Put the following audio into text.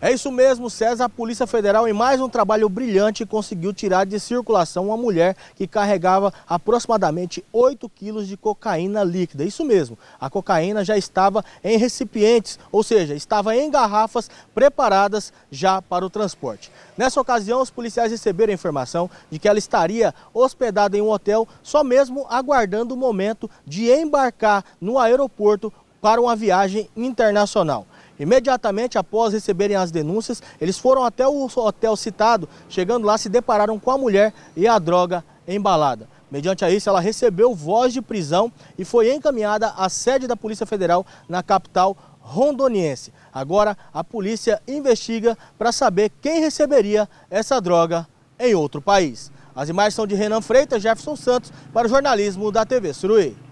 É isso mesmo, César. A Polícia Federal, em mais um trabalho brilhante, conseguiu tirar de circulação uma mulher que carregava aproximadamente 8 quilos de cocaína líquida. Isso mesmo, a cocaína já estava em recipientes, ou seja, estava em garrafas preparadas já para o transporte. Nessa ocasião, os policiais receberam a informação de que ela estaria hospedada em um hotel, só mesmo aguardando o momento de embarcar no aeroporto para uma viagem internacional. Imediatamente após receberem as denúncias, eles foram até o hotel citado, chegando lá se depararam com a mulher e a droga embalada. Mediante a isso, ela recebeu voz de prisão e foi encaminhada à sede da Polícia Federal na capital rondoniense. Agora, a polícia investiga para saber quem receberia essa droga em outro país. As imagens são de Renan Freitas, Jefferson Santos, para o jornalismo da TV Suruí.